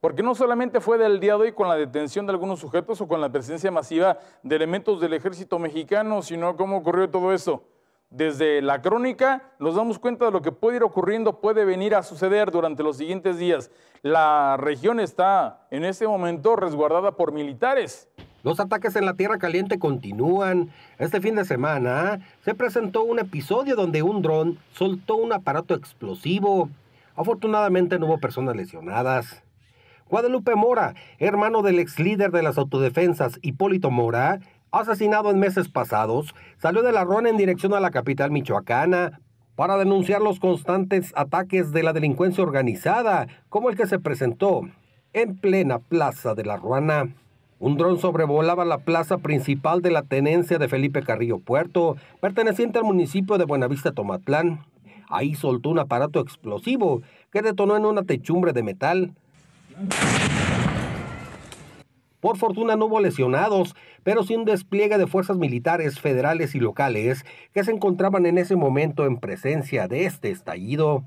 Porque no solamente fue del día de hoy con la detención de algunos sujetos o con la presencia masiva de elementos del ejército mexicano, sino cómo ocurrió todo eso. Desde la crónica nos damos cuenta de lo que puede ir ocurriendo, puede venir a suceder durante los siguientes días. La región está en este momento resguardada por militares. Los ataques en la Tierra Caliente continúan. Este fin de semana se presentó un episodio donde un dron soltó un aparato explosivo. Afortunadamente no hubo personas lesionadas. Guadalupe Mora, hermano del ex líder de las autodefensas Hipólito Mora, asesinado en meses pasados, salió de la Ruana en dirección a la capital michoacana para denunciar los constantes ataques de la delincuencia organizada, como el que se presentó en plena plaza de la Ruana. Un dron sobrevolaba la plaza principal de la tenencia de Felipe Carrillo Puerto, perteneciente al municipio de Buenavista Tomatlán. Ahí soltó un aparato explosivo que detonó en una techumbre de metal, por fortuna no hubo lesionados, pero sin un despliegue de fuerzas militares federales y locales que se encontraban en ese momento en presencia de este estallido.